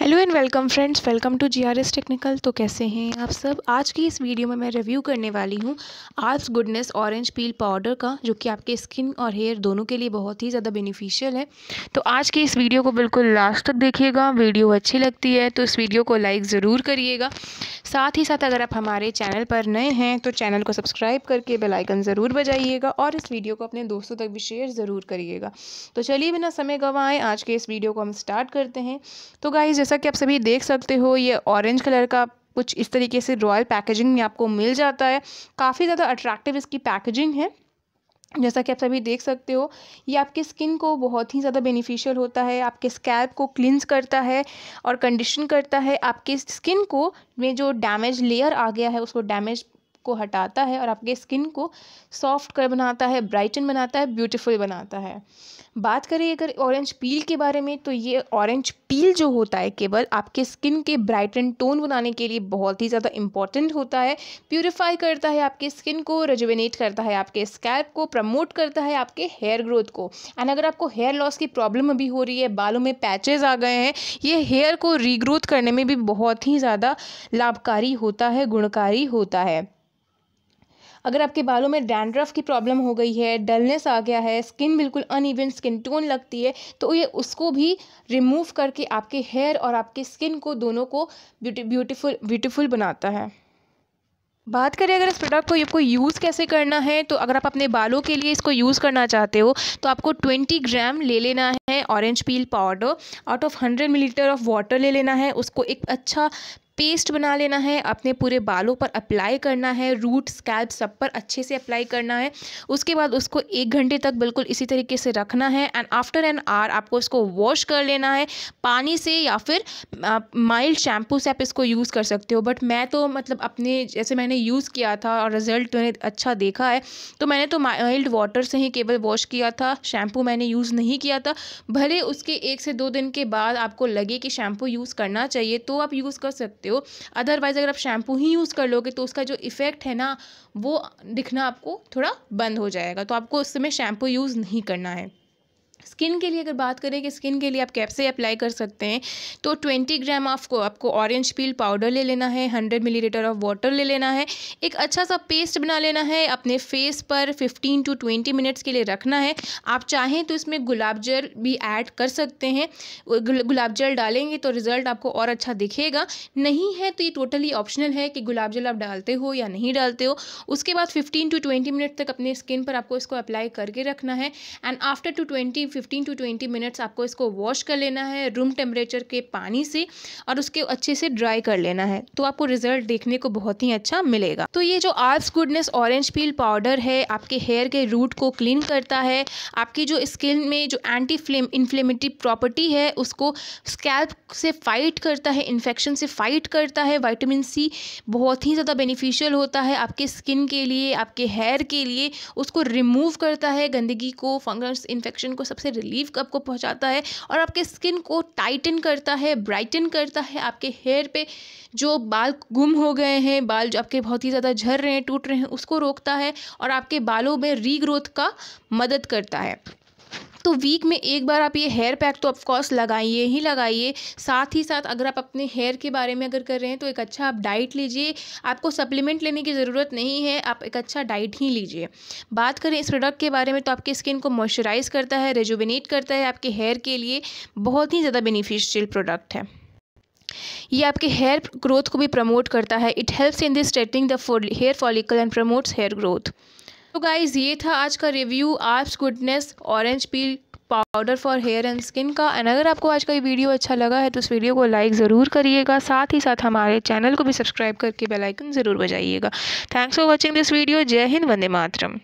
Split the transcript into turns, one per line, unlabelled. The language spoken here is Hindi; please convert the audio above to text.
hello and welcome friends welcome to GRS technical तो कैसे हैं आप सब आज की इस वीडियो में मैं रिव्यू करने वाली हूँ आर्स गुडनेस ऑरेंज पील पाउडर का जो कि आपके स्किन और हेयर दोनों के लिए बहुत ही ज़्यादा बेनिफिशियल है तो आज की इस वीडियो को बिल्कुल लास्ट तक देखिएगा वीडियो अच्छी लगती है तो इस वीडियो को लाइक ज़रूर करिएगा साथ ही साथ अगर आप हमारे चैनल पर नए हैं तो चैनल को सब्सक्राइब करके बेलाइकन ज़रूर बजाइएगा और इस वीडियो को अपने दोस्तों तक भी शेयर ज़रूर करिएगा तो चलिए बिना समय गंवाएँ आज के इस वीडियो को हम स्टार्ट करते हैं तो गाइज जैसा कि आप सभी देख सकते हो ये ऑरेंज कलर का कुछ इस तरीके से रॉयल पैकेजिंग में आपको मिल जाता है काफ़ी ज़्यादा अट्रैक्टिव इसकी पैकेजिंग है जैसा कि आप सभी देख सकते हो ये आपके स्किन को बहुत ही ज़्यादा बेनिफिशियल होता है आपके स्कैल्प को क्लिनज करता है और कंडीशन करता है आपके स्किन को में जो डैमेज लेयर आ गया है उसको डैमेज को हटाता है और आपके स्किन को सॉफ्ट कर बनाता है ब्राइटन बनाता है ब्यूटीफुल बनाता है बात करें अगर ऑरेंज पील के बारे में तो ये ऑरेंज पील जो होता है केवल आपके स्किन के ब्राइटन टोन बनाने के लिए बहुत ही ज़्यादा इंपॉर्टेंट होता है प्योरीफाई करता है आपके स्किन को रेजुविनेट करता है आपके स्कैल्प को प्रमोट करता है आपके हेयर ग्रोथ को एंड अगर आपको हेयर लॉस की प्रॉब्लम अभी हो रही है बालों में पैचेज आ गए हैं ये हेयर को रीग्रोथ करने में भी बहुत ही ज़्यादा लाभकारी होता है गुणकारी होता है अगर आपके बालों में डैंड्रफ की प्रॉब्लम हो गई है डलनेस आ गया है स्किन बिल्कुल अनइवन स्किन टोन लगती है तो ये उसको भी रिमूव करके आपके हेयर और आपके स्किन को दोनों को ब्यूटीफुल ब्यूटीफुल बनाता है बात करें अगर इस प्रोडक्ट को आपको यूज़ कैसे करना है तो अगर आप अपने बालों के लिए इसको यूज़ करना चाहते हो तो आपको 20 ग्राम ले लेना है orange peel powder out of 100 millilitre of water ले लेना है उसको एक अच्छा पेस्ट बना लेना है अपने पूरे बालों पर अप्लाई करना है रूट स्कैल्प सब पर अच्छे से अप्लाई करना है उसके बाद उसको एक घंटे तक बिल्कुल इसी तरीके से रखना है एंड आफ्टर एन आवर आपको इसको वॉश कर लेना है पानी से या फिर माइल्ड शैम्पू से आप इसको यूज़ कर सकते हो बट मैं तो मतलब अपने जैसे मैंने यूज़ किया था और रिज़ल्ट मैंने अच्छा देखा है तो मैंने तो माइल्ड वाटर से ही केवल वॉश किया था शैम्पू मैंने यूज़ नहीं किया था भले उसके एक से दो दिन के बाद आपको लगे कि शैम्पू यूज़ करना चाहिए तो आप यूज़ कर सकते सकते हो अदरवाइज़ अगर आप शैम्पू ही यूज़ कर लोगे तो उसका जो इफ़ेक्ट है ना वो दिखना आपको थोड़ा बंद हो जाएगा तो आपको उस समय शैम्पू यूज़ नहीं करना है स्किन के लिए अगर बात करें कि स्किन के लिए आप कैसे अप्लाई कर सकते हैं तो ट्वेंटी ग्राम आपको आपको ऑरेंज पील पाउडर ले लेना है हंड्रेड मिलीलीटर ऑफ वाटर ले लेना है एक अच्छा सा पेस्ट बना लेना है अपने फेस पर फिफ्टीन टू ट्वेंटी मिनट्स के लिए रखना है आप चाहें तो इसमें गुलाब जल भी ऐड कर सकते हैं गुलाब जल डालेंगे तो रिज़ल्ट आपको और अच्छा दिखेगा नहीं है तो ये टोटली ऑप्शनल है कि गुलाब जल आप डालते हो या नहीं डालते हो उसके बाद फिफ्टीन टू ट्वेंटी मिनट तक अपने स्किन पर आपको इसको अप्लाई करके रखना है and after two twenty 15 to 20 minutes आपको इसको वॉश कर लेना है रूम टेम्परेचर के पानी से और उसके अच्छे से ड्राई कर लेना है तो आपको रिजल्ट देखने को बहुत ही अच्छा मिलेगा तो ये जो आर्स गुडनेस ऑरेंज पील पाउडर है आपके हेयर के रूट को क्लीन करता है आपकी जो स्किन में जो एंटी फ्लेम इन्फ्लेमेटरी प्रॉपर्टी है उसको स्कैल्प से फाइट करता है इन्फेक्शन से फाइट करता है वाइटामिन सी बहुत ही ज़्यादा बेनिफिशियल होता है आपके स्किन के लिए आपके हेयर के लिए उसको रिमूव करता है गंदगी को फंगस इन्फेक्शन को सब सबसे रिलीफ आपको पहुंचाता है और आपके स्किन को टाइटन करता है ब्राइटन करता है आपके हेयर पे जो बाल गुम हो गए हैं बाल जो आपके बहुत ही ज़्यादा झर रहे हैं टूट रहे हैं उसको रोकता है और आपके बालों में रीग्रोथ का मदद करता है तो वीक में एक बार आप ये हेयर पैक तो ऑफकोर्स लगाइए ही लगाइए साथ ही साथ अगर आप अपने हेयर के बारे में अगर कर रहे हैं तो एक अच्छा आप डाइट लीजिए आपको सप्लीमेंट लेने की ज़रूरत नहीं है आप एक अच्छा डाइट ही लीजिए बात करें इस प्रोडक्ट के बारे में तो आपकी स्किन को मॉइस्चराइज़ करता है रेजुबिनेट करता है आपके हेयर के लिए बहुत ही ज़्यादा बेनिफिशियल प्रोडक्ट है ये आपके हेयर ग्रोथ को भी प्रमोट करता है it helps in this straightening the hair follicle and promotes hair growth तो गाइज़ ये था आज का रिव्यू आप goodness orange peel powder for hair and skin का एंड अगर आपको आज का ये वीडियो अच्छा लगा है तो इस वीडियो को लाइक ज़रूर करिएगा साथ ही साथ हमारे चैनल को भी सब्सक्राइब करके बेल आइकन ज़रूर बजाइएगा thanks for watching this video जय हिंद वंदे मातरम